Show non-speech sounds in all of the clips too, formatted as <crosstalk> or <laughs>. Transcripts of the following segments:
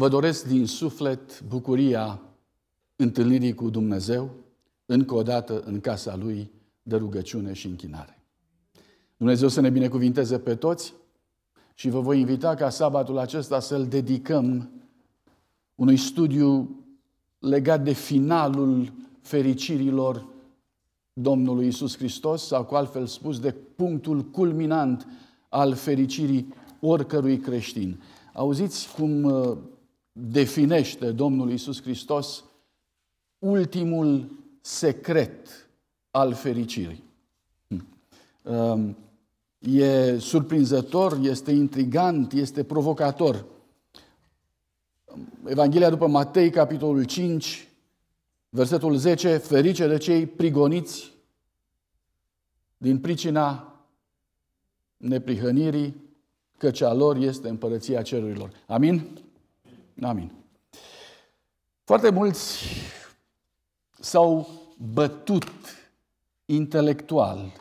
Vă doresc din suflet bucuria întâlnirii cu Dumnezeu, încă o dată în casa Lui, de rugăciune și închinare. Dumnezeu să ne binecuvinteze pe toți și vă voi invita ca sabatul acesta să-l dedicăm unui studiu legat de finalul fericirilor Domnului Isus Hristos, sau cu altfel spus, de punctul culminant al fericirii oricărui creștin. Auziți cum uh, definește Domnul Isus Hristos ultimul secret al fericirii. Hmm. Um, e surprinzător, este intrigant, este provocator. Evanghelia după Matei, capitolul 5, versetul 10, ferice de cei prigoniți din pricina neprihănirii, căci a lor este împărăția cerurilor. Amin? Amin. Foarte mulți s-au bătut intelectual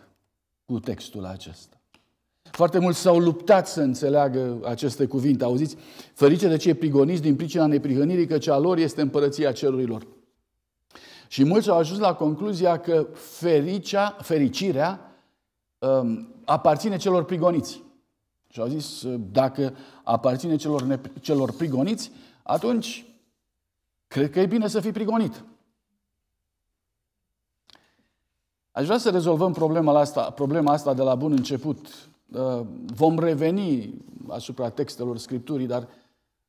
cu textul acesta. Foarte mulți s-au luptat să înțeleagă aceste cuvinte. Auziți? Ferice de cei prigoniți din pricina neprihănirii, că cea lor este împărăția cerurilor. Și mulți au ajuns la concluzia că fericea, fericirea um, aparține celor prigoniți. Și au zis, dacă aparține celor, celor prigoniți, atunci cred că e bine să fii prigonit. Aș vrea să rezolvăm problema asta, problema asta de la bun început. Uh, vom reveni asupra textelor Scripturii, dar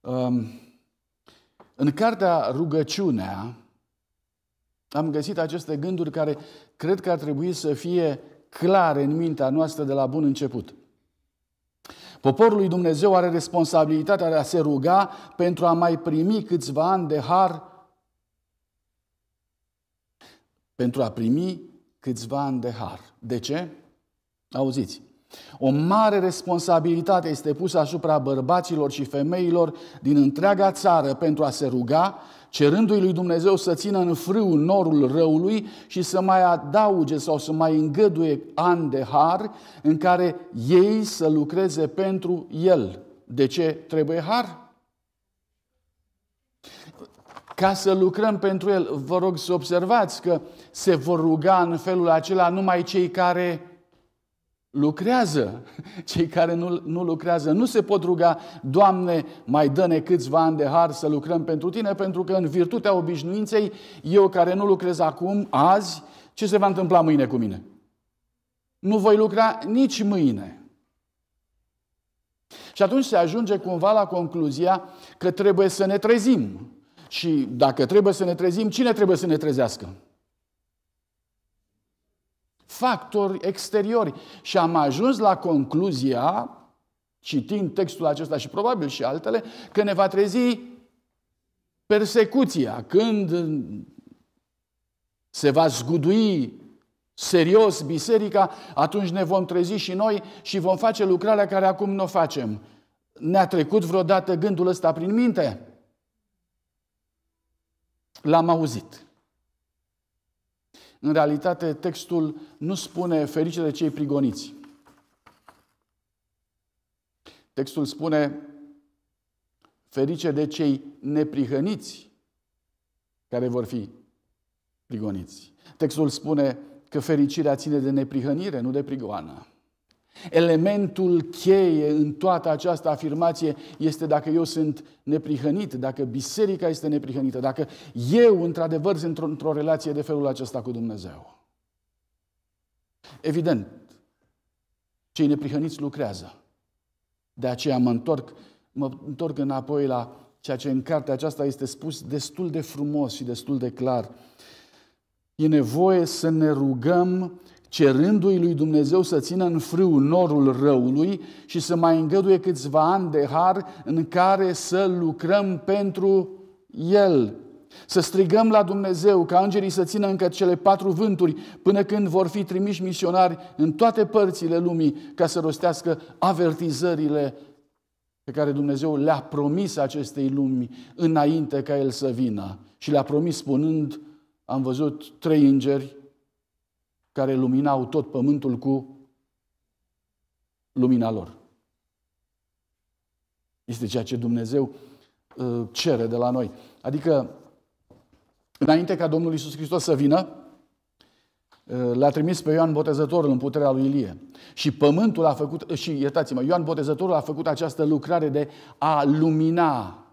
um, în cartea Rugăciunea am găsit aceste gânduri care cred că ar trebui să fie clare în mintea noastră de la bun început. Poporul lui Dumnezeu are responsabilitatea de a se ruga pentru a mai primi câțiva ani de har, pentru a primi câțiva ani de har. De ce? Auziți, o mare responsabilitate este pusă asupra bărbaților și femeilor din întreaga țară pentru a se ruga cerându-i lui Dumnezeu să țină în frâu norul răului și să mai adauge sau să mai îngăduie ani de har în care ei să lucreze pentru el. De ce trebuie har? Ca să lucrăm pentru el, vă rog să observați că se vor ruga în felul acela numai cei care lucrează. <laughs> Cei care nu, nu lucrează nu se pot ruga, Doamne, mai dă-ne câțiva ani de har să lucrăm pentru Tine, pentru că în virtutea obișnuinței, eu care nu lucrez acum, azi, ce se va întâmpla mâine cu mine? Nu voi lucra nici mâine. Și atunci se ajunge cumva la concluzia că trebuie să ne trezim. Și dacă trebuie să ne trezim, cine trebuie să ne trezească? factori exteriori. Și am ajuns la concluzia, citind textul acesta și probabil și altele, că ne va trezi persecuția, când se va zgudui serios biserica, atunci ne vom trezi și noi și vom face lucrarea care acum nu o facem. Ne-a trecut vreodată gândul ăsta prin minte? L-am auzit. În realitate, textul nu spune ferice de cei prigoniți. Textul spune ferice de cei neprihăniți care vor fi prigoniți. Textul spune că fericirea ține de neprihănire, nu de prigoană. Elementul cheie în toată această afirmație este dacă eu sunt neprihănit, dacă biserica este neprihănită, dacă eu într-adevăr sunt într-o, într relație de felul acesta cu Dumnezeu. Evident, cei neprihăniți lucrează. De aceea mă întorc, mă întorc înapoi la ceea ce în cartea aceasta este spus destul de frumos și destul de clar. E nevoie să ne rugăm cerându-i lui Dumnezeu să țină în frâu norul răului și să mai îngăduie câțiva ani de har în care să lucrăm pentru El. Să strigăm la Dumnezeu ca îngerii să țină încă cele patru vânturi până când vor fi trimiși misionari în toate părțile lumii ca să rostească avertizările pe care Dumnezeu le-a promis acestei lumi înainte ca El să vină. Și le-a promis spunând, am văzut trei îngeri care luminau tot pământul cu lumina lor. Este ceea ce Dumnezeu uh, cere de la noi. Adică, înainte ca Domnul Isus Hristos să vină, uh, l-a trimis pe Ioan Botezătorul în puterea lui Ilie. Și pământul a făcut, uh, și iertați-mă, Ioan Botezătorul a făcut această lucrare de a lumina.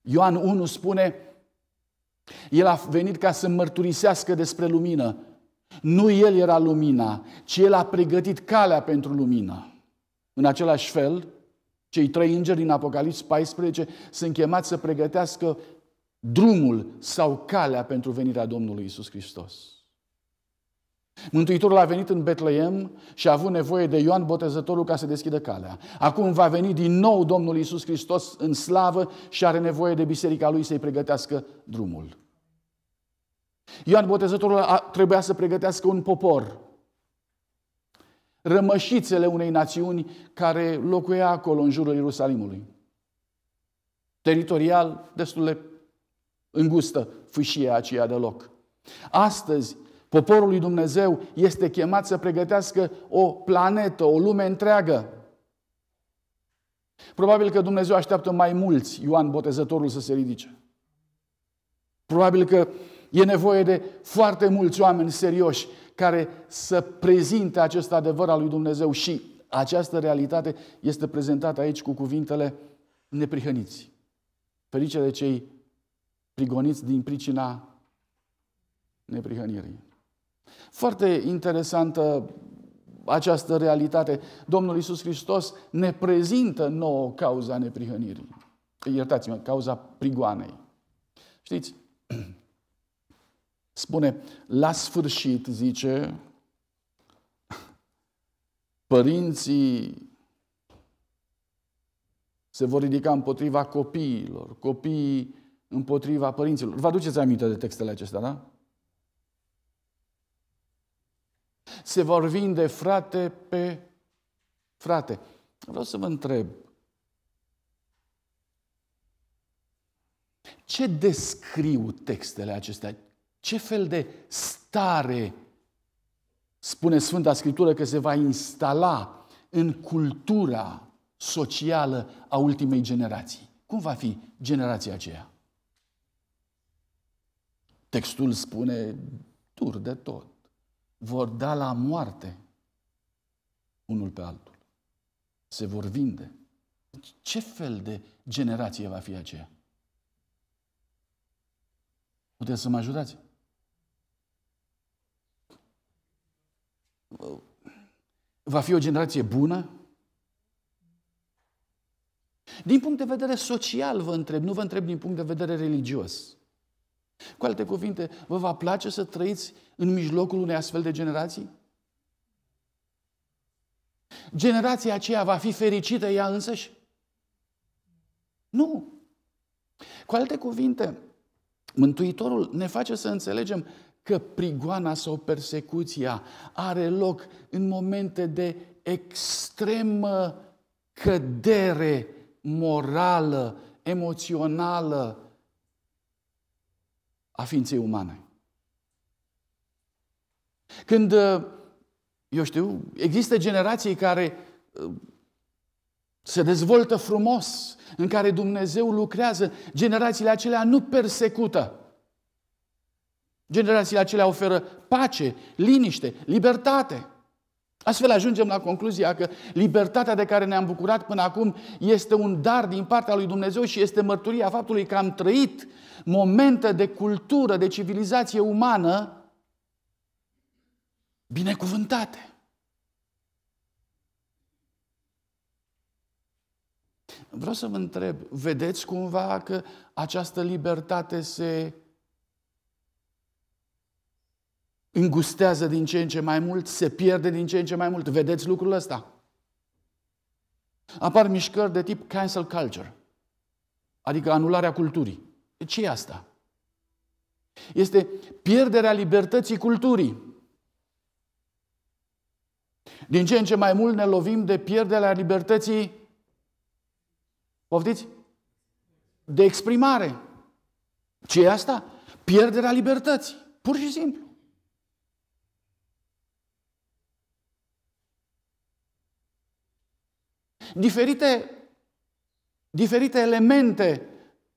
Ioan 1 spune, el a venit ca să mărturisească despre lumină nu el era lumina, ci el a pregătit calea pentru lumină. În același fel, cei trei îngeri din Apocalips 14 sunt chemați să pregătească drumul sau calea pentru venirea Domnului Isus Hristos. Mântuitorul a venit în Betleem și a avut nevoie de Ioan Botezătorul ca să deschidă calea. Acum va veni din nou Domnul Isus Hristos în slavă și are nevoie de biserica lui să-i pregătească drumul. Ioan Botezătorul trebuia să pregătească un popor. Rămășițele unei națiuni care locuia acolo, în jurul Ierusalimului. Teritorial, destul de îngustă fâșia aceea de loc. Astăzi, poporul lui Dumnezeu este chemat să pregătească o planetă, o lume întreagă. Probabil că Dumnezeu așteaptă mai mulți Ioan Botezătorul să se ridice. Probabil că E nevoie de foarte mulți oameni serioși care să prezinte acest adevăr al lui Dumnezeu și această realitate este prezentată aici cu cuvintele neprihăniți. Ferice de cei prigoniți din pricina neprihănirii. Foarte interesantă această realitate. Domnul Isus Hristos ne prezintă nouă cauza neprihănirii. Iertați-mă, cauza prigoanei. Știți, <clears throat> Spune, la sfârșit, zice, părinții se vor ridica împotriva copiilor, copiii împotriva părinților. Vă aduceți aminte de textele acestea, da? Se vor vinde frate pe frate. Vreau să vă întreb, ce descriu textele acestea? Ce fel de stare spune Sfânta Scriptură că se va instala în cultura socială a ultimei generații? Cum va fi generația aceea? Textul spune dur de tot. Vor da la moarte unul pe altul. Se vor vinde. Ce fel de generație va fi aceea? Puteți să mă ajutați? va fi o generație bună? Din punct de vedere social vă întreb, nu vă întreb din punct de vedere religios. Cu alte cuvinte, vă va place să trăiți în mijlocul unei astfel de generații? Generația aceea va fi fericită ea însăși? Nu. Cu alte cuvinte, Mântuitorul ne face să înțelegem că prigoana sau persecuția are loc în momente de extremă cădere morală, emoțională a ființei umane. Când, uh, eu știu, există generații care uh, se dezvoltă frumos, în care Dumnezeu lucrează, generațiile acelea nu persecută. Generațiile acelea oferă pace, liniște, libertate. Astfel ajungem la concluzia că libertatea de care ne-am bucurat până acum este un dar din partea lui Dumnezeu și este mărturia faptului că am trăit momente de cultură, de civilizație umană binecuvântate. Vreau să vă întreb, vedeți cumva că această libertate se îngustează din ce în ce mai mult, se pierde din ce în ce mai mult. Vedeți lucrul ăsta? Apar mișcări de tip cancel culture, adică anularea culturii. Ce e asta? Este pierderea libertății culturii. Din ce în ce mai mult ne lovim de pierderea libertății, poftiți? De exprimare. Ce e asta? Pierderea libertății, pur și simplu. diferite, diferite elemente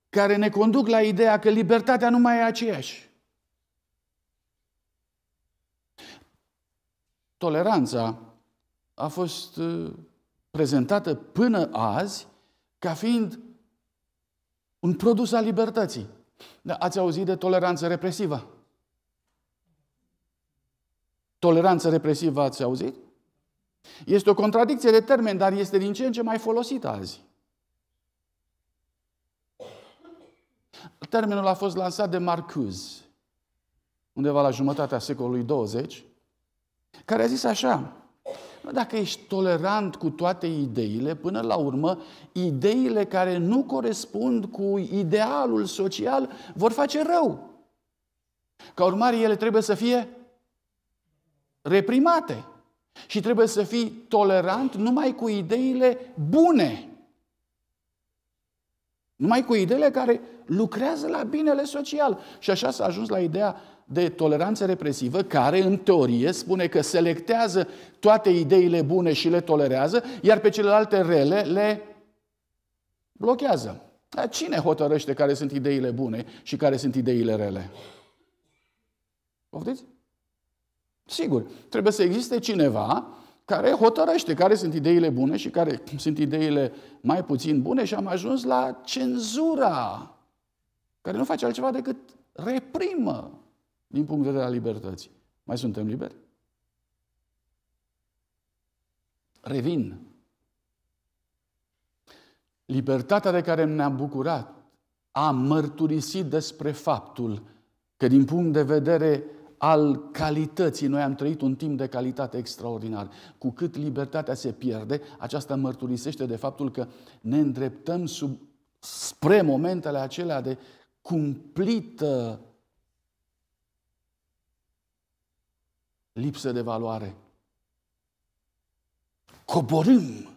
care ne conduc la ideea că libertatea nu mai e aceeași. Toleranța a fost uh, prezentată până azi ca fiind un produs al libertății. Da, ați auzit de toleranță represivă? Toleranță represivă ați auzit? Este o contradicție de termen, dar este din ce în ce mai folosită azi. Termenul a fost lansat de Marcuse, undeva la jumătatea secolului 20, care a zis așa, dacă ești tolerant cu toate ideile, până la urmă, ideile care nu corespund cu idealul social vor face rău. Ca urmare, ele trebuie să fie reprimate. Și trebuie să fii tolerant numai cu ideile bune. Numai cu ideile care lucrează la binele social. Și așa s-a ajuns la ideea de toleranță represivă, care în teorie spune că selectează toate ideile bune și le tolerează, iar pe celelalte rele le blochează. Dar cine hotărăște care sunt ideile bune și care sunt ideile rele? Poftiți? Sigur, trebuie să existe cineva care hotărăște care sunt ideile bune și care <clears throat> sunt ideile mai puțin bune și am ajuns la cenzura, care nu face altceva decât reprimă din punct de vedere al libertății. Mai suntem liberi? Revin. Libertatea de care ne-am bucurat a mărturisit despre faptul că din punct de vedere al calității. Noi am trăit un timp de calitate extraordinar. Cu cât libertatea se pierde, aceasta mărturisește de faptul că ne îndreptăm sub, spre momentele acelea de cumplită lipsă de valoare. Coborâm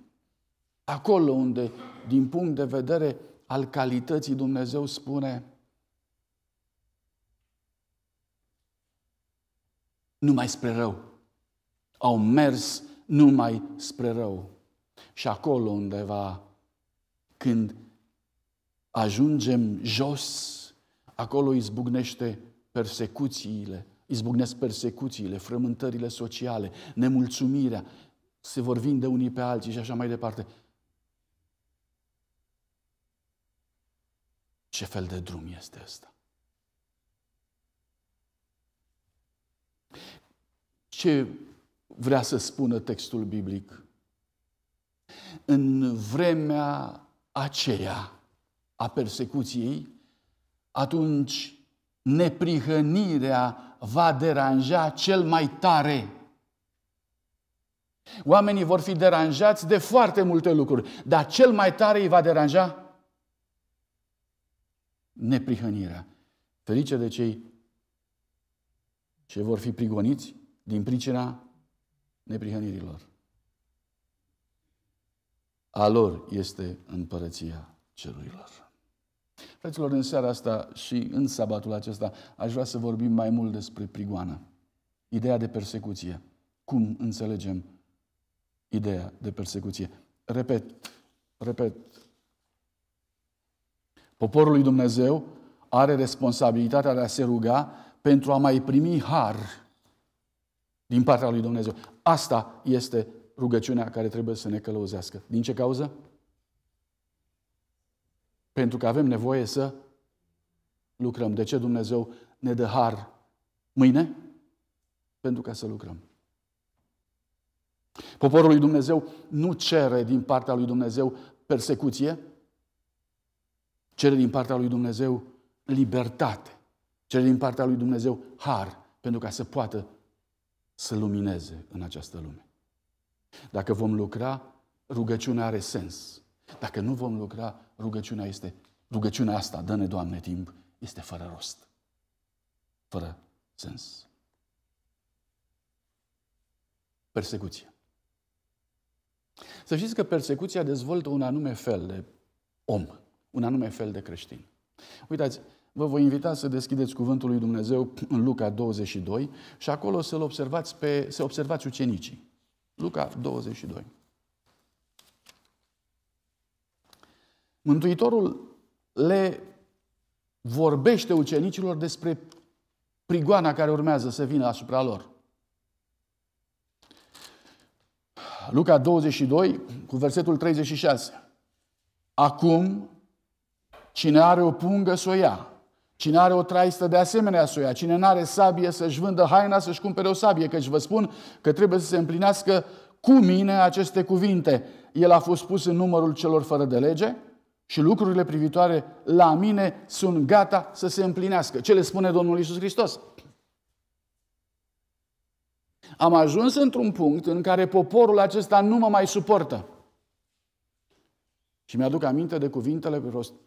acolo unde, din punct de vedere al calității, Dumnezeu spune – numai spre rău. Au mers numai spre rău. Și acolo undeva, când ajungem jos, acolo izbucnește persecuțiile, izbucnesc persecuțiile, frământările sociale, nemulțumirea, se vor vinde unii pe alții și așa mai departe. Ce fel de drum este ăsta? ce vrea să spună textul biblic. În vremea aceea a persecuției, atunci neprihănirea va deranja cel mai tare. Oamenii vor fi deranjați de foarte multe lucruri, dar cel mai tare îi va deranja neprihănirea. Ferice de cei ce vor fi prigoniți din pricina neprihănirilor. A lor este împărăția cerurilor. Fraților, în seara asta și în sabatul acesta aș vrea să vorbim mai mult despre prigoană. Ideea de persecuție. Cum înțelegem ideea de persecuție? Repet, repet. Poporul lui Dumnezeu are responsabilitatea de a se ruga pentru a mai primi har din partea lui Dumnezeu. Asta este rugăciunea care trebuie să ne călăuzească. Din ce cauză? Pentru că avem nevoie să lucrăm. De ce Dumnezeu ne dă har mâine? Pentru ca să lucrăm. Poporul lui Dumnezeu nu cere din partea lui Dumnezeu persecuție, cere din partea lui Dumnezeu libertate, cere din partea lui Dumnezeu har, pentru ca să poată să lumineze în această lume. Dacă vom lucra, rugăciunea are sens. Dacă nu vom lucra, rugăciunea este, rugăciunea asta, dă-ne, Doamne, timp, este fără rost. Fără sens. Persecuția. Să știți că persecuția dezvoltă un anume fel de om, un anume fel de creștin. Uitați, Vă voi invita să deschideți Cuvântul lui Dumnezeu în Luca 22 și acolo să-l observați pe, să observați ucenicii. Luca 22. Mântuitorul le vorbește ucenicilor despre prigoana care urmează să vină asupra lor. Luca 22, cu versetul 36. Acum, cine are o pungă, să o ia. Cine are o traistă de asemenea să o ia, cine nu are sabie să-și vândă haina, să-și cumpere o sabie, căci vă spun că trebuie să se împlinească cu mine aceste cuvinte. El a fost pus în numărul celor fără de lege și lucrurile privitoare la mine sunt gata să se împlinească. Ce le spune Domnul Isus Hristos? Am ajuns într-un punct în care poporul acesta nu mă mai suportă. Și mi-aduc aminte de cuvintele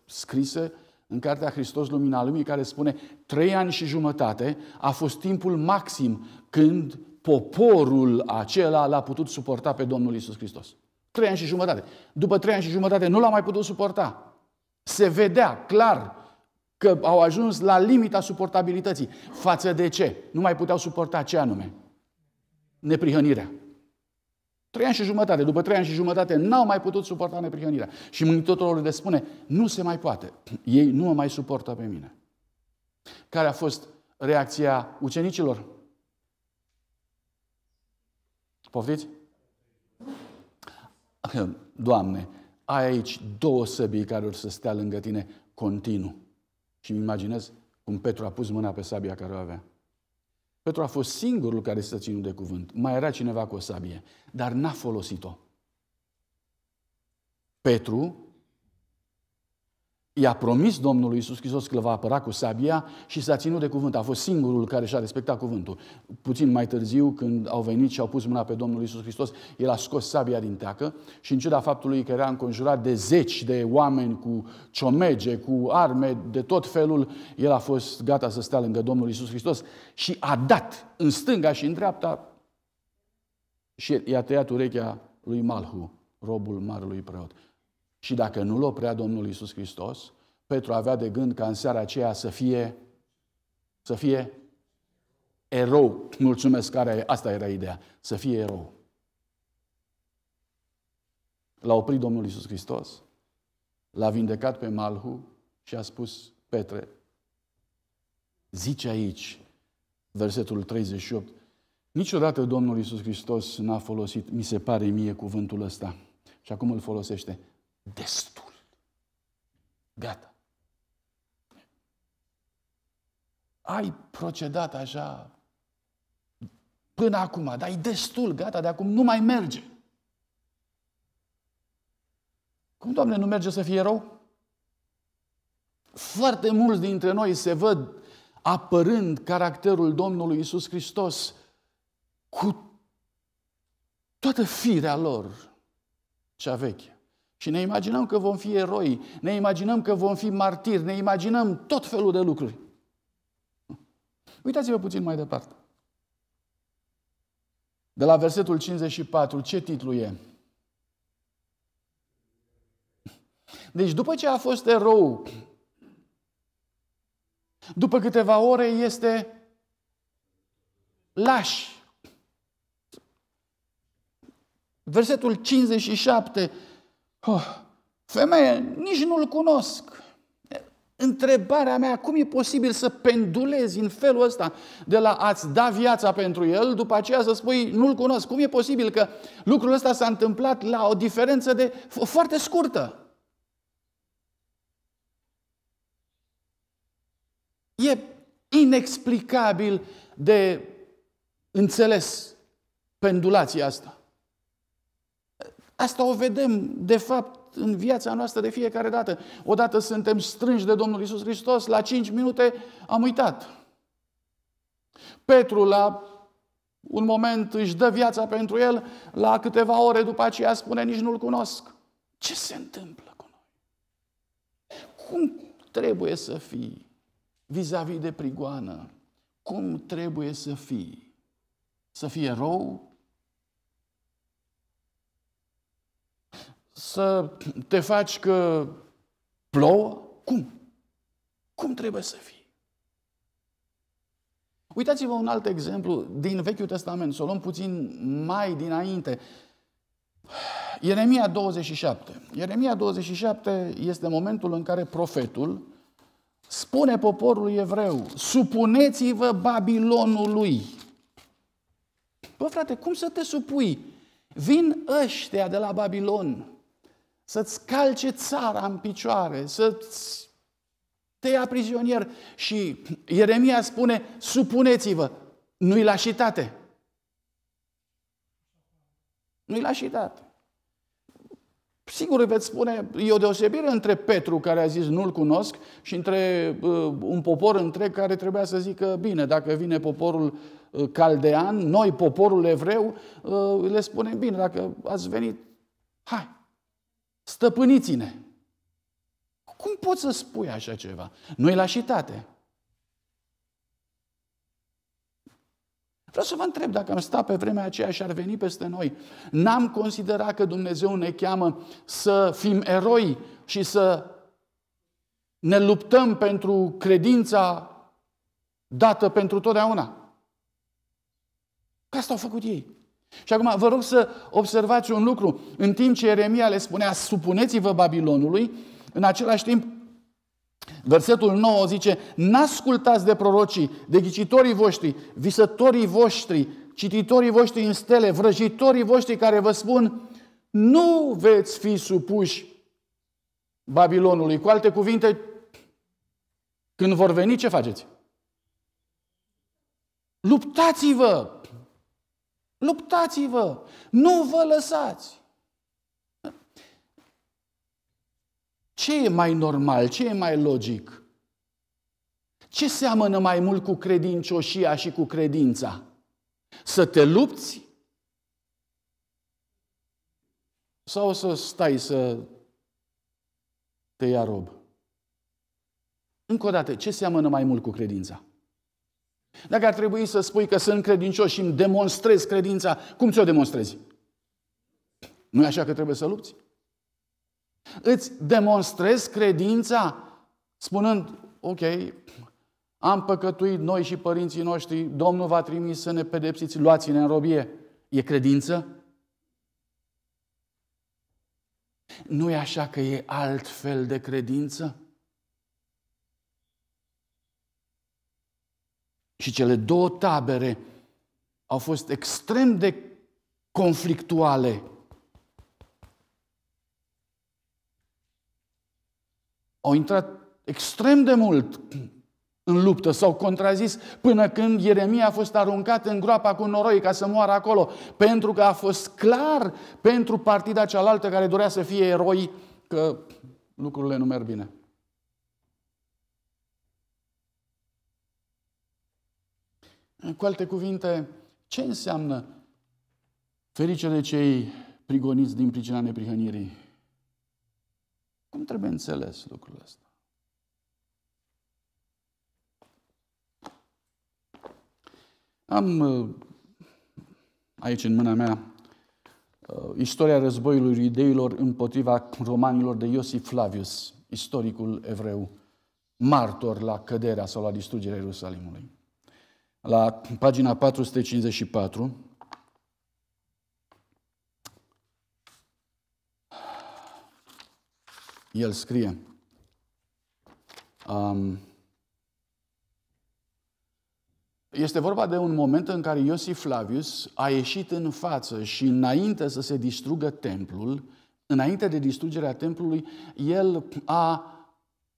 scrise în cartea Hristos Lumina Lumii, care spune trei ani și jumătate a fost timpul maxim când poporul acela l-a putut suporta pe Domnul Isus Hristos. Trei ani și jumătate. După trei ani și jumătate nu l-a mai putut suporta. Se vedea clar că au ajuns la limita suportabilității. Față de ce? Nu mai puteau suporta ce anume? Neprihănirea. Trei ani și jumătate. După trei ani și jumătate n-au mai putut suporta neprihănirea. Și Mântuitorul le spune, nu se mai poate. <clears throat> Ei nu mă mai suportă pe mine. Care a fost reacția ucenicilor? Poftiți? <clears throat> Doamne, ai aici două săbii care or să stea lângă tine continuu. Și îmi imaginez cum Petru a pus mâna pe sabia care o avea. Petru a fost singurul care s-a ținut de cuvânt. Mai era cineva cu o sabie, dar n-a folosit-o. Petru i-a promis Domnului Isus Hristos că îl va apăra cu sabia și s-a ținut de cuvânt. A fost singurul care și-a respectat cuvântul. Puțin mai târziu, când au venit și au pus mâna pe Domnul Isus Hristos, el a scos sabia din teacă și în ciuda faptului că era înconjurat de zeci de oameni cu ciomege, cu arme, de tot felul, el a fost gata să stea lângă Domnul Isus Hristos și a dat în stânga și în dreapta și i-a tăiat urechea lui Malhu, robul marelui preot. Și dacă nu-l oprea Domnul Isus Hristos, Petru avea de gând ca în seara aceea să fie, să fie erou. Mulțumesc, care asta era ideea, să fie erou. L-a oprit Domnul Isus Hristos, l-a vindecat pe Malhu și a spus Petre, zice aici, versetul 38, niciodată Domnul Isus Hristos n-a folosit, mi se pare mie, cuvântul ăsta. Și acum îl folosește destul. Gata. Ai procedat așa până acum, dar e destul, gata, de acum nu mai merge. Cum, Doamne, nu merge să fie rău? Foarte mulți dintre noi se văd apărând caracterul Domnului Isus Hristos cu toată firea lor cea veche. Și ne imaginăm că vom fi eroi, ne imaginăm că vom fi martiri, ne imaginăm tot felul de lucruri. Uitați-vă puțin mai departe. De la versetul 54, ce titlu e? Deci după ce a fost erou, după câteva ore este laș. Versetul 57, Oh, femeie, nici nu-l cunosc. Întrebarea mea, cum e posibil să pendulezi în felul ăsta de la a-ți da viața pentru el, după aceea să spui, nu-l cunosc. Cum e posibil că lucrul ăsta s-a întâmplat la o diferență de foarte scurtă? E inexplicabil de înțeles pendulația asta. Asta o vedem, de fapt, în viața noastră de fiecare dată. Odată suntem strânși de Domnul Isus Hristos, la 5 minute am uitat. Petru, la un moment își dă viața pentru el, la câteva ore după aceea spune, nici nu-l cunosc. Ce se întâmplă cu noi? Cum trebuie să fii vis-a-vis de prigoană? Cum trebuie să fii? Să fie rău să te faci că plouă? Cum? Cum trebuie să fii? Uitați-vă un alt exemplu din Vechiul Testament, să o luăm puțin mai dinainte. Ieremia 27. Ieremia 27 este momentul în care profetul spune poporului evreu, supuneți-vă Babilonului. Bă, frate, cum să te supui? Vin ăștia de la Babilon, să-ți calce țara în picioare, să-ți te ia prizonier. Și Ieremia spune, supuneți-vă, nu-i lașitate. Nu-i lașitate. Sigur veți spune, e o deosebire între Petru, care a zis nu-l cunosc, și între uh, un popor întreg care trebuia să zică, bine, dacă vine poporul uh, caldean, noi, poporul evreu, uh, le spunem, bine, dacă ați venit, hai, Stăpâniți-ne! Cum poți să spui așa ceva? Nu i lașitate. Vreau să vă întreb dacă am stat pe vremea aceea și ar veni peste noi. N-am considerat că Dumnezeu ne cheamă să fim eroi și să ne luptăm pentru credința dată pentru totdeauna. Că asta au făcut ei. Și acum vă rog să observați un lucru. În timp ce Ieremia le spunea, supuneți-vă Babilonului, în același timp, versetul 9 zice, n-ascultați de prorocii, de ghicitorii voștri, visătorii voștri, cititorii voștri în stele, vrăjitorii voștri care vă spun, nu veți fi supuși Babilonului. Cu alte cuvinte, când vor veni, ce faceți? Luptați-vă! Luptați-vă! Nu vă lăsați! Ce e mai normal? Ce e mai logic? Ce seamănă mai mult cu credincioșia și cu credința? Să te lupți? Sau să stai să te ia rob? Încă o dată, ce seamănă mai mult cu credința? Dacă ar trebui să spui că sunt credincios și îmi demonstrez credința, cum ți-o demonstrezi? nu e așa că trebuie să lupți? Îți demonstrezi credința spunând, ok, am păcătuit noi și părinții noștri, Domnul va trimis să ne pedepsiți, luați-ne în robie. E credință? nu e așa că e altfel de credință? Și cele două tabere au fost extrem de conflictuale. Au intrat extrem de mult în luptă, s-au contrazis până când Ieremia a fost aruncat în groapa cu noroi ca să moară acolo, pentru că a fost clar pentru partida cealaltă care dorea să fie eroi că lucrurile nu merg bine. Cu alte cuvinte, ce înseamnă ferice de cei prigoniți din pricina neprihănirii? Cum trebuie înțeles lucrul ăsta? Am uh, aici în mâna mea uh, istoria războiului ideilor împotriva romanilor de Iosif Flavius, istoricul evreu, martor la căderea sau la distrugerea Ierusalimului la pagina 454. El scrie, um, este vorba de un moment în care Iosif Flavius a ieșit în față și înainte să se distrugă templul, înainte de distrugerea templului, el a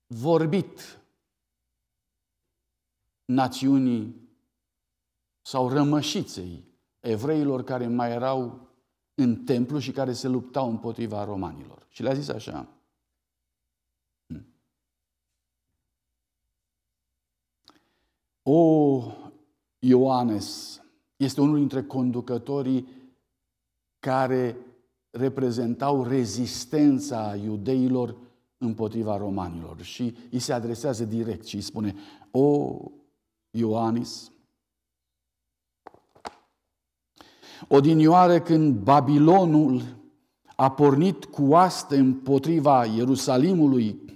vorbit națiunii sau rămășiței evreilor care mai erau în templu și care se luptau împotriva romanilor. Și le-a zis așa, hmm. O, Ioanes este unul dintre conducătorii care reprezentau rezistența iudeilor împotriva romanilor și îi se adresează direct și îi spune O, Ioanis, Odinioară când Babilonul a pornit cu oaste împotriva Ierusalimului,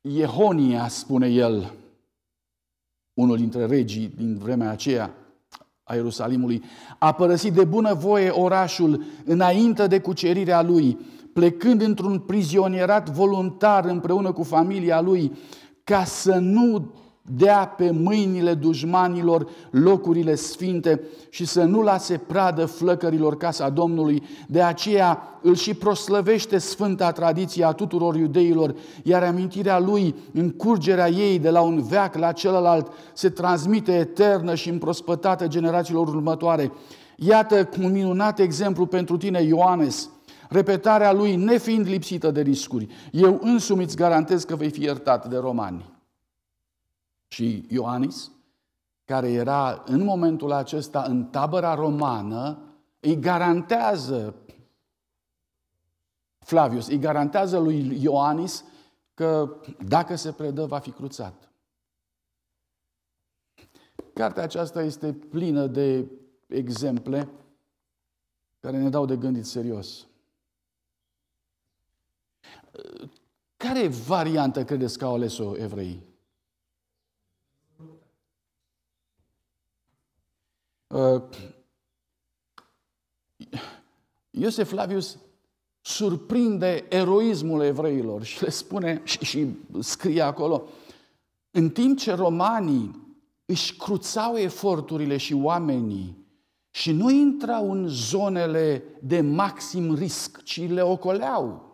Iehonia, spune el, unul dintre regii din vremea aceea a Ierusalimului, a părăsit de bunăvoie orașul înainte de cucerirea lui plecând într-un prizonierat voluntar împreună cu familia lui, ca să nu dea pe mâinile dușmanilor locurile sfinte și să nu lase pradă flăcărilor casa Domnului. De aceea îl și proslăvește sfânta tradiție a tuturor iudeilor, iar amintirea lui, încurgerea ei de la un veac la celălalt, se transmite eternă și împrospătată generațiilor următoare. Iată un minunat exemplu pentru tine, Ioanes, repetarea lui nefiind lipsită de riscuri. Eu însumi îți garantez că vei fi iertat de romani. Și Ioanis, care era în momentul acesta în tabăra romană, îi garantează Flavius, îi garantează lui Ioanis că dacă se predă va fi cruțat. Cartea aceasta este plină de exemple care ne dau de gândit serios. Care variantă credeți că au ales-o evrei? Uh, Iosef Flavius surprinde eroismul evreilor și le spune și, și scrie acolo, în timp ce romanii își cruțau eforturile și oamenii și nu intrau în zonele de maxim risc, ci le ocoleau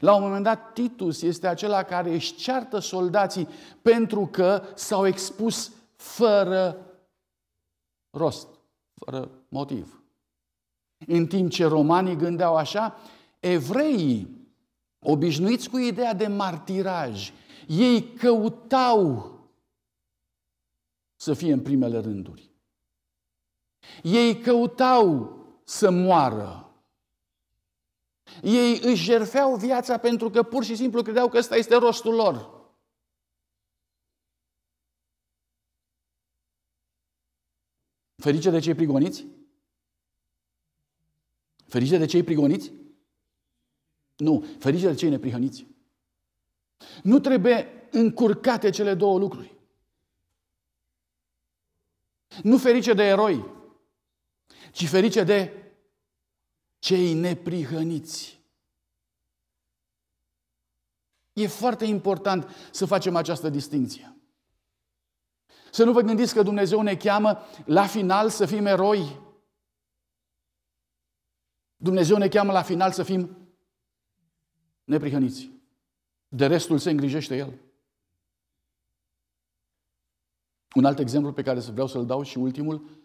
la un moment dat, Titus este acela care își ceartă soldații pentru că s-au expus fără rost, fără motiv. În timp ce romanii gândeau așa, evreii, obișnuiți cu ideea de martiraj, ei căutau să fie în primele rânduri. Ei căutau să moară. Ei își jerfeau viața pentru că pur și simplu credeau că ăsta este rostul lor. Ferice de cei prigoniți? Ferice de cei prigoniți? Nu, ferice de cei neprihăniți. Nu trebuie încurcate cele două lucruri. Nu ferice de eroi, ci ferice de cei neprihăniți. E foarte important să facem această distinție. Să nu vă gândiți că Dumnezeu ne cheamă la final să fim eroi. Dumnezeu ne cheamă la final să fim neprihăniți. De restul se îngrijește El. Un alt exemplu pe care vreau să-l dau și ultimul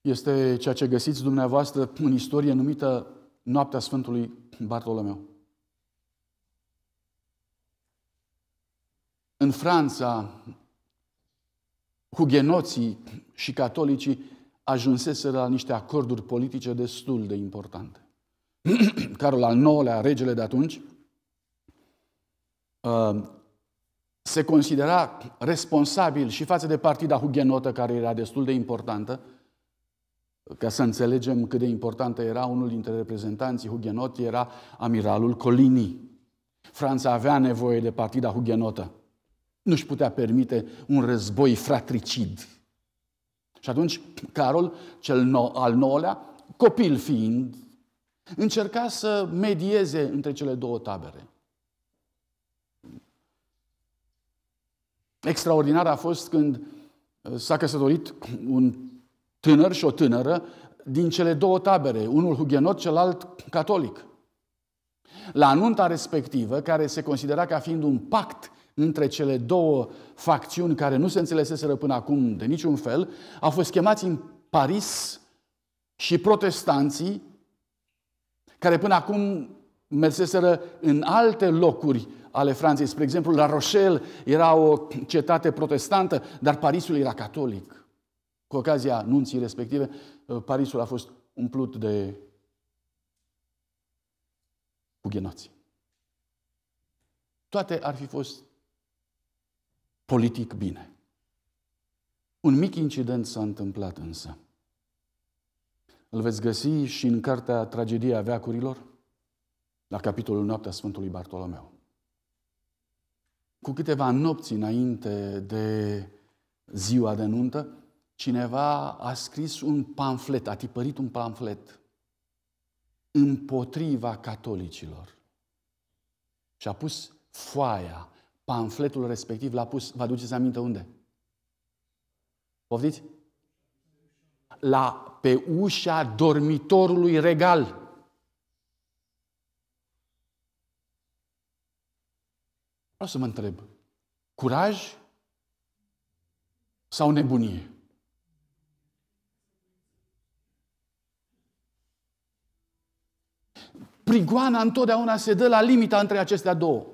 este ceea ce găsiți dumneavoastră în istorie numită Noaptea Sfântului Bartolomeu. În Franța, hugenoții și catolicii ajunseseră la niște acorduri politice destul de importante. <clears throat> Carol al IX-lea, regele de atunci, uh, se considera responsabil și față de partida hugenotă, care era destul de importantă, ca să înțelegem cât de importantă era, unul dintre reprezentanții hughenoți era amiralul Colini. Franța avea nevoie de partida hugenotă. Nu-și putea permite un război fratricid. Și atunci Carol, cel no- al nouălea, copil fiind, încerca să medieze între cele două tabere. Extraordinar a fost când s-a căsătorit un tânăr și o tânără din cele două tabere, unul hugenot, celălalt catolic. La anunta respectivă, care se considera ca fiind un pact între cele două facțiuni care nu se înțeleseseră până acum de niciun fel, au fost chemați în Paris și protestanții care până acum merseseră în alte locuri ale Franței. Spre exemplu, La Rochelle era o cetate protestantă, dar Parisul era catolic. Cu ocazia nunții respective, uh, Parisul a fost umplut de hughenoți. Toate ar fi fost politic bine. Un mic incident s-a întâmplat însă. Îl veți găsi și în cartea Tragedia veacurilor, la capitolul Noaptea Sfântului Bartolomeu. Cu câteva nopți înainte de ziua de nuntă, cineva a scris un pamflet, a tipărit un pamflet împotriva catolicilor. Și a pus foaia, pamfletul respectiv, l-a pus, vă aduceți aminte unde? Poftiți? La, pe ușa dormitorului regal. Vreau să mă întreb, curaj sau nebunie? prigoana întotdeauna se dă la limita între acestea două.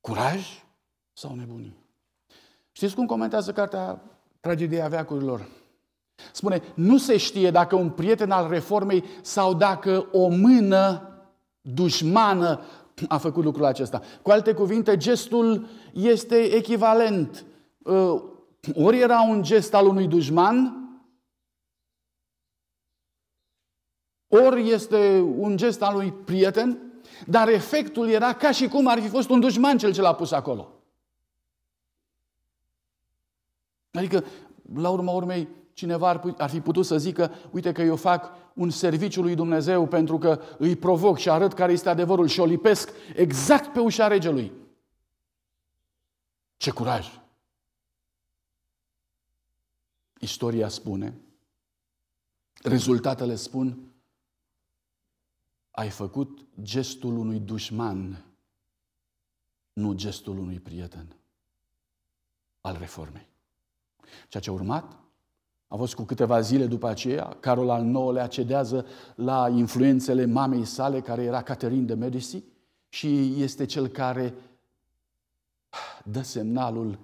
Curaj sau nebunie? Știți cum comentează cartea Tragedia veacurilor? Spune, nu se știe dacă un prieten al reformei sau dacă o mână dușmană a făcut lucrul acesta. Cu alte cuvinte, gestul este echivalent. Ă, ori era un gest al unui dușman, ori este un gest al lui prieten, dar efectul era ca și cum ar fi fost un dușman cel ce l-a pus acolo. Adică, la urma urmei, cineva ar, fi putut să zică, uite că eu fac un serviciu lui Dumnezeu pentru că îi provoc și arăt care este adevărul și o lipesc exact pe ușa regelui. Ce curaj! Istoria spune, rezultatele spun ai făcut gestul unui dușman, nu gestul unui prieten al reformei. Ceea ce a urmat a fost cu câteva zile după aceea, Carol al IX-lea cedează la influențele mamei sale, care era Catherine de Medici, și este cel care dă semnalul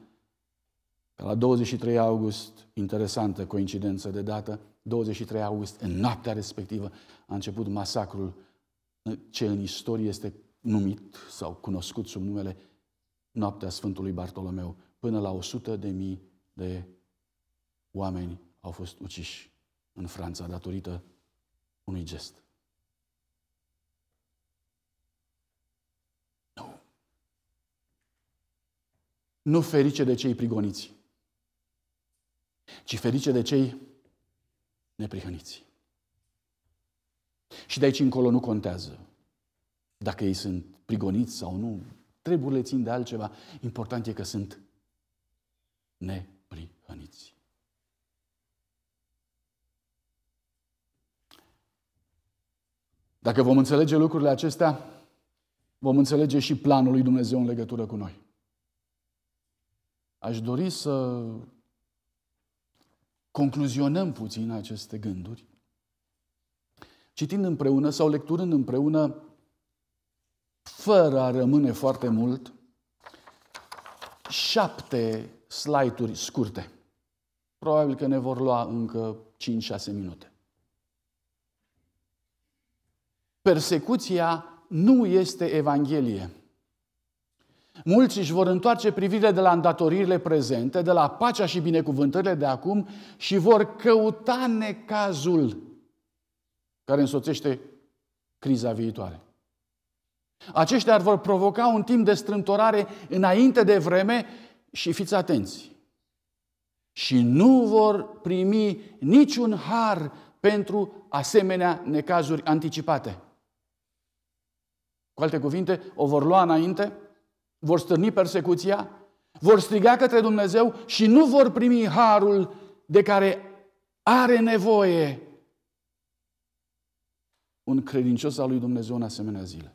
că la 23 august, interesantă coincidență de dată, 23 august, în noaptea respectivă, a început masacrul ce în istorie este numit sau cunoscut sub numele Noaptea Sfântului Bartolomeu. Până la 100 de mii de oameni au fost uciși în Franța datorită unui gest. Nu. Nu ferice de cei prigoniți, ci ferice de cei neprihăniți. Și de aici încolo nu contează dacă ei sunt prigoniți sau nu. Treburile țin de altceva. Important e că sunt neprihăniți. Dacă vom înțelege lucrurile acestea, vom înțelege și planul lui Dumnezeu în legătură cu noi. Aș dori să concluzionăm puțin aceste gânduri citind împreună sau lecturând împreună, fără a rămâne foarte mult, șapte slide-uri scurte. Probabil că ne vor lua încă 5-6 minute. Persecuția nu este Evanghelie. Mulți își vor întoarce privirile de la îndatoririle prezente, de la pacea și binecuvântările de acum și vor căuta necazul care însoțește criza viitoare. Aceștia ar vor provoca un timp de strântorare înainte de vreme și fiți atenți. Și nu vor primi niciun har pentru asemenea necazuri anticipate. Cu alte cuvinte, o vor lua înainte, vor stârni persecuția, vor striga către Dumnezeu și nu vor primi harul de care are nevoie un credincios al lui Dumnezeu în asemenea zile.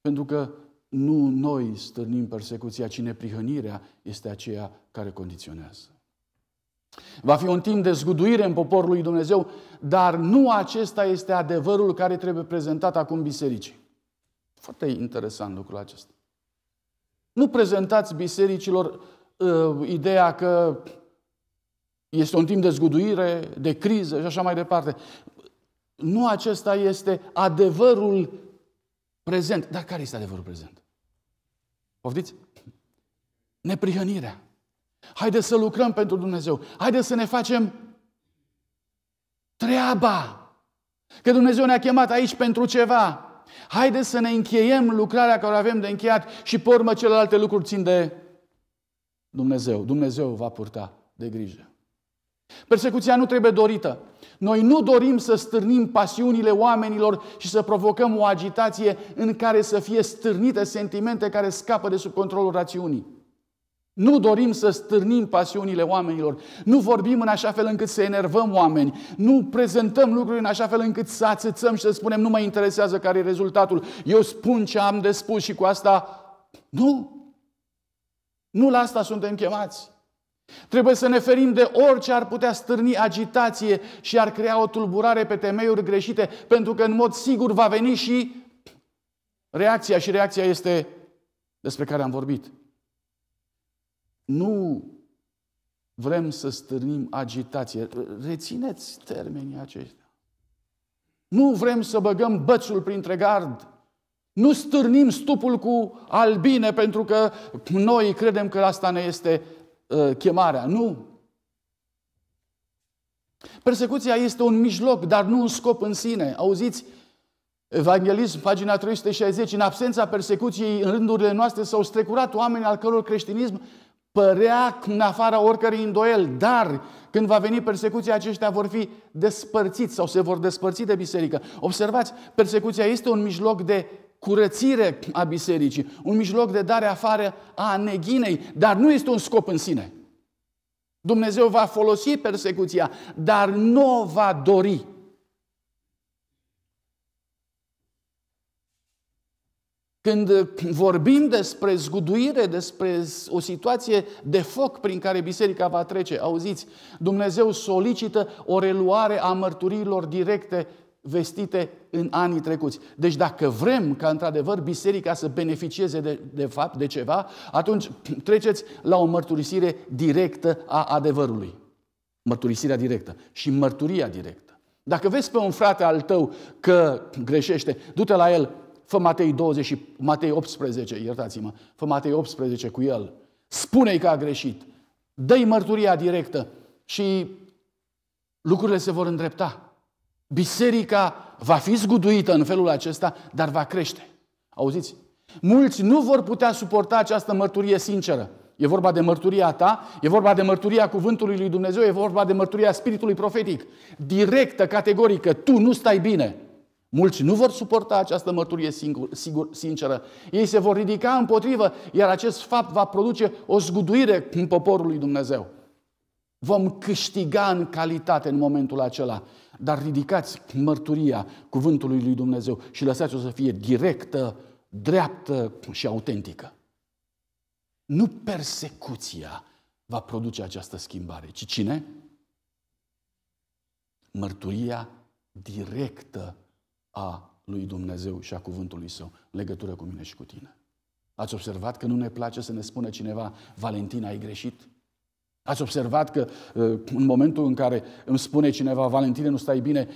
Pentru că nu noi stârnim persecuția, ci neprihănirea este aceea care condiționează. Va fi un timp de zguduire în poporul lui Dumnezeu, dar nu acesta este adevărul care trebuie prezentat acum bisericii. Foarte interesant lucrul acesta. Nu prezentați bisericilor uh, ideea că este un timp de zguduire, de criză și așa mai departe. Nu acesta este adevărul prezent. Dar care este adevărul prezent? Poftiți? Neprihănirea. Haideți să lucrăm pentru Dumnezeu. Haideți să ne facem treaba. Că Dumnezeu ne-a chemat aici pentru ceva. Haideți să ne încheiem lucrarea care o avem de încheiat și pe urmă celelalte lucruri țin de Dumnezeu. Dumnezeu va purta de grijă. Persecuția nu trebuie dorită. Noi nu dorim să stârnim pasiunile oamenilor și să provocăm o agitație în care să fie stârnite sentimente care scapă de sub controlul rațiunii. Nu dorim să stârnim pasiunile oamenilor. Nu vorbim în așa fel încât să enervăm oameni. Nu prezentăm lucruri în așa fel încât să ațățăm și să spunem nu mă interesează care e rezultatul. Eu spun ce am de spus și cu asta... Nu! Nu la asta suntem chemați. Trebuie să ne ferim de orice ar putea stârni agitație și ar crea o tulburare pe temeiuri greșite, pentru că în mod sigur va veni și reacția. Și reacția este despre care am vorbit. Nu vrem să stârnim agitație. Rețineți termenii aceștia. Nu vrem să băgăm bățul printre gard. Nu stârnim stupul cu albine pentru că noi credem că asta ne este Uh, chemarea. Nu. Persecuția este un mijloc, dar nu un scop în sine. Auziți, Evanghelism, pagina 360, în absența persecuției în rândurile noastre s-au strecurat oameni al căror creștinism părea în afara oricărei îndoiel, dar când va veni persecuția, aceștia vor fi despărțiți sau se vor despărți de biserică. Observați, persecuția este un mijloc de curățire a bisericii, un mijloc de dare afară a neghinei, dar nu este un scop în sine. Dumnezeu va folosi persecuția, dar nu o va dori. Când vorbim despre zguduire, despre o situație de foc prin care biserica va trece, auziți, Dumnezeu solicită o reluare a mărturilor directe vestite în anii trecuți. Deci dacă vrem ca într-adevăr biserica să beneficieze de, de fapt de ceva, atunci <clears throat> treceți la o mărturisire directă a adevărului. Mărturisirea directă și mărturia directă. Dacă vezi pe un frate al tău că greșește, du-te la el, fă Matei, 20, Matei 18, iertați-mă, fă Matei 18 cu el, spune-i că a greșit, dă-i mărturia directă și lucrurile se vor îndrepta. Biserica va fi zguduită în felul acesta, dar va crește. Auziți? Mulți nu vor putea suporta această mărturie sinceră. E vorba de mărturia ta, e vorba de mărturia cuvântului lui Dumnezeu, e vorba de mărturia spiritului profetic. Directă, categorică, tu nu stai bine. Mulți nu vor suporta această mărturie singur, sigur, sinceră. Ei se vor ridica împotrivă, iar acest fapt va produce o zguduire în poporul lui Dumnezeu. Vom câștiga în calitate în momentul acela dar ridicați mărturia cuvântului lui Dumnezeu și lăsați-o să fie directă, dreaptă și autentică. Nu persecuția va produce această schimbare, ci cine? Mărturia directă a lui Dumnezeu și a cuvântului său în legătură cu mine și cu tine. Ați observat că nu ne place să ne spună cineva, Valentina, ai greșit? Ați observat că uh, în momentul în care îmi spune cineva, Valentine, nu stai bine,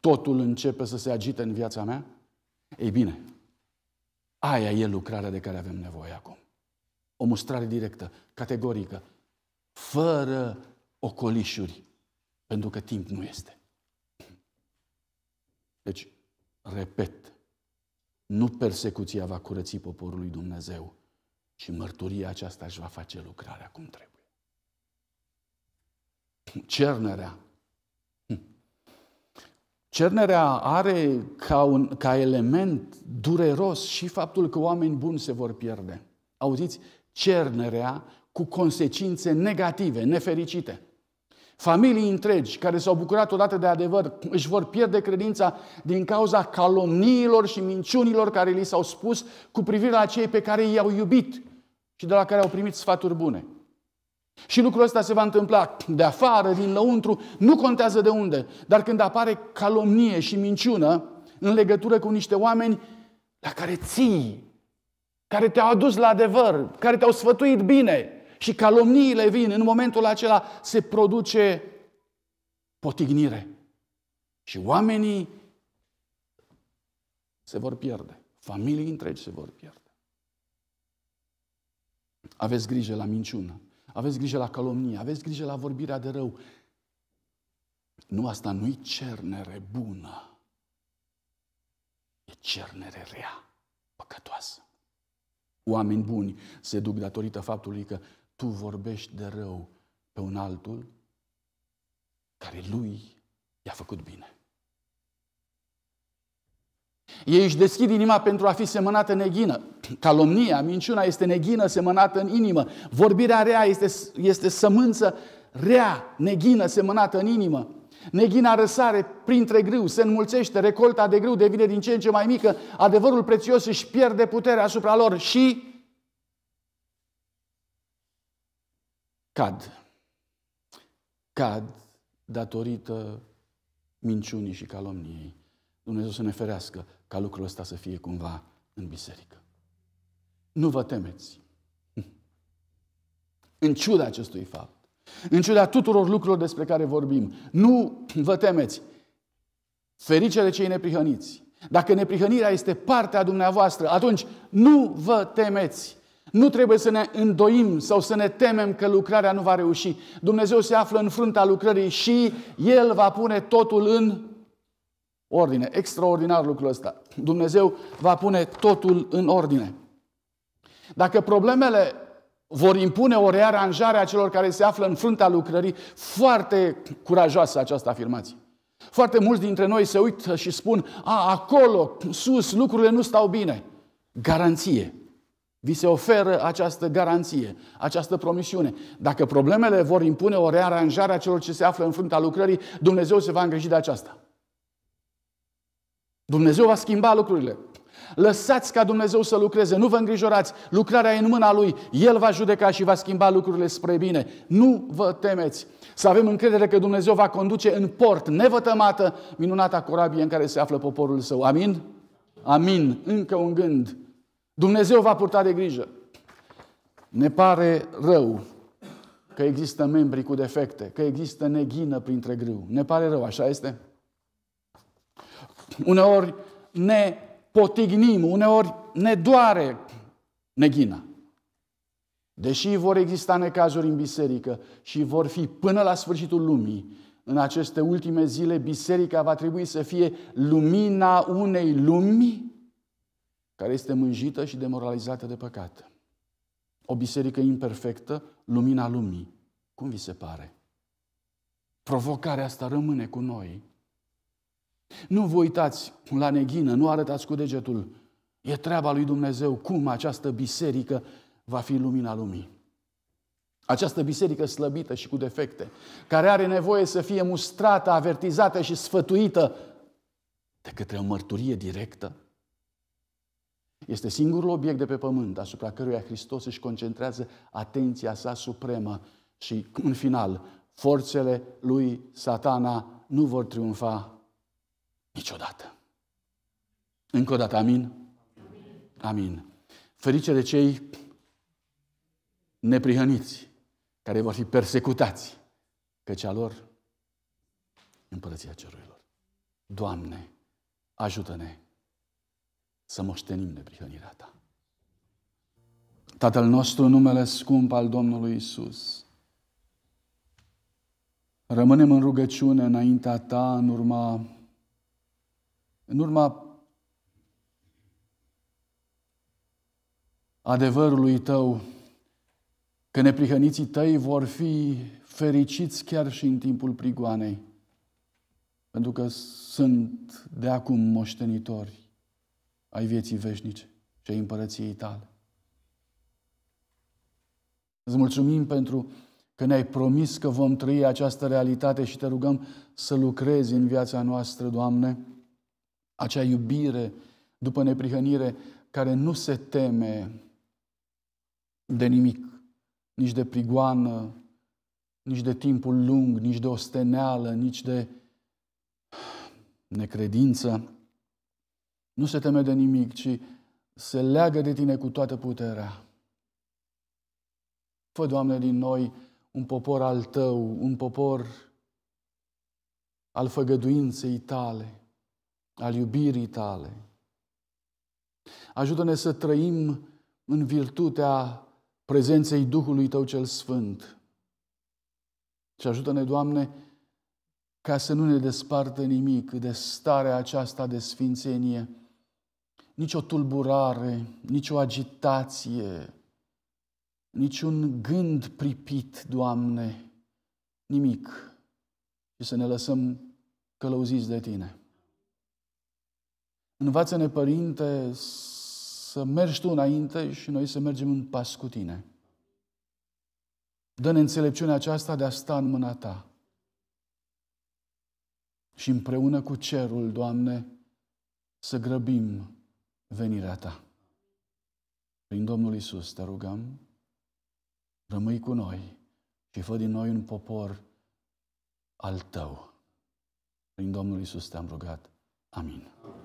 totul începe să se agite în viața mea? Ei bine, aia e lucrarea de care avem nevoie acum. O mustrare directă, categorică, fără ocolișuri, pentru că timp nu este. Deci, repet, nu persecuția va curăți poporul lui Dumnezeu, și mărturia aceasta își va face lucrarea cum trebuie. Cernerea. Cernerea are ca, un, ca element dureros și faptul că oameni buni se vor pierde. Auziți? Cernerea cu consecințe negative, nefericite. Familii întregi care s-au bucurat odată de adevăr își vor pierde credința din cauza calomniilor și minciunilor care li s-au spus cu privire la cei pe care i-au iubit și de la care au primit sfaturi bune. Și lucrul ăsta se va întâmpla de afară, din lăuntru, nu contează de unde. Dar când apare calomnie și minciună în legătură cu niște oameni la care ții, care te-au adus la adevăr, care te-au sfătuit bine și calomniile vin, în momentul acela se produce potignire. Și oamenii se vor pierde. Familii întregi se vor pierde. Aveți grijă la minciună, aveți grijă la calomnie, aveți grijă la vorbirea de rău. Nu, asta nu-i cernere bună. E cernere rea, păcătoasă. Oameni buni se duc datorită faptului că tu vorbești de rău pe un altul care lui i-a făcut bine. Ei își deschid inima pentru a fi semănată neghină. Calomnia, <clears throat> minciuna este neghină semănată în inimă. Vorbirea rea este, este sămânță rea, neghină semănată în inimă. Neghina răsare printre grâu, se înmulțește, recolta de grâu devine din ce în ce mai mică, adevărul prețios își pierde puterea asupra lor și cad. Cad datorită minciunii și calomniei. Dumnezeu să ne ferească ca lucrul ăsta să fie cumva în biserică. Nu vă temeți. <laughs> În ciuda acestui fapt, în ciuda tuturor lucrurilor despre care vorbim, nu <clears throat> vă temeți. Fericele cei neprihăniți. Dacă neprihănirea este partea dumneavoastră, atunci nu vă temeți. Nu trebuie să ne îndoim sau să ne temem că lucrarea nu va reuși. Dumnezeu se află în frunta lucrării și El va pune totul în ordine. Extraordinar lucrul ăsta. Dumnezeu va pune totul în ordine. Dacă problemele vor impune o rearanjare a celor care se află în fruntea lucrării, foarte curajoasă această afirmație. Foarte mulți dintre noi se uită și spun, a, acolo, sus, lucrurile nu stau bine. Garanție. Vi se oferă această garanție, această promisiune. Dacă problemele vor impune o rearanjare a celor ce se află în fruntea lucrării, Dumnezeu se va îngriji de aceasta. Dumnezeu va schimba lucrurile. Lăsați ca Dumnezeu să lucreze, nu vă îngrijorați, lucrarea e în mâna Lui, El va judeca și va schimba lucrurile spre bine. Nu vă temeți. Să avem încredere că Dumnezeu va conduce în port nevătămată minunata corabie în care se află poporul său. Amin? Amin. Încă un gând. Dumnezeu va purta de grijă. Ne pare rău că există membri cu defecte, că există neghină printre grâu. Ne pare rău, așa este? uneori ne potignim, uneori ne doare neghina. Deși vor exista necazuri în biserică și vor fi până la sfârșitul lumii, în aceste ultime zile biserica va trebui să fie lumina unei lumi care este mânjită și demoralizată de păcat. O biserică imperfectă, lumina lumii. Cum vi se pare? Provocarea asta rămâne cu noi nu vă uitați la neghină, nu arătați cu degetul. E treaba lui Dumnezeu cum această biserică va fi lumina lumii. Această biserică slăbită și cu defecte, care are nevoie să fie mustrată, avertizată și sfătuită de către o mărturie directă, este singurul obiect de pe pământ asupra căruia Hristos își concentrează atenția sa supremă și, în final, forțele lui satana nu vor triumfa niciodată. Încă o dată, amin? Amin. Ferice de cei neprihăniți, care vor fi persecutați, căci cea lor împărăția cerurilor. Doamne, ajută-ne să moștenim neprihănirea Ta. Tatăl nostru, numele scump al Domnului Isus, rămânem în rugăciune înaintea Ta în urma în urma adevărului tău, că neprihăniții tăi vor fi fericiți chiar și în timpul prigoanei, pentru că sunt de acum moștenitori ai vieții veșnice și ai împărăției tale. Îți mulțumim pentru că ne-ai promis că vom trăi această realitate și te rugăm să lucrezi în viața noastră, Doamne, acea iubire după neprihănire care nu se teme de nimic, nici de prigoană, nici de timpul lung, nici de osteneală, nici de necredință. Nu se teme de nimic, ci se leagă de tine cu toată puterea. Fă, Doamne, din noi un popor al tău, un popor al făgăduinței tale, al iubirii tale. Ajută-ne să trăim în virtutea prezenței Duhului Tău cel Sfânt. Și ajută-ne, Doamne, ca să nu ne despartă nimic de starea aceasta de sfințenie, nici o tulburare, nici o agitație, niciun gând pripit, Doamne, nimic. Și să ne lăsăm călăuziți de Tine. Învață-ne, Părinte, să mergi Tu înainte și noi să mergem în pas cu Tine. Dă-ne înțelepciunea aceasta de a sta în mâna Ta. Și împreună cu cerul, Doamne, să grăbim venirea Ta. Prin Domnul Isus te rugăm, rămâi cu noi și fă din noi un popor al Tău. Prin Domnul Isus te-am rugat. Amin. Amin.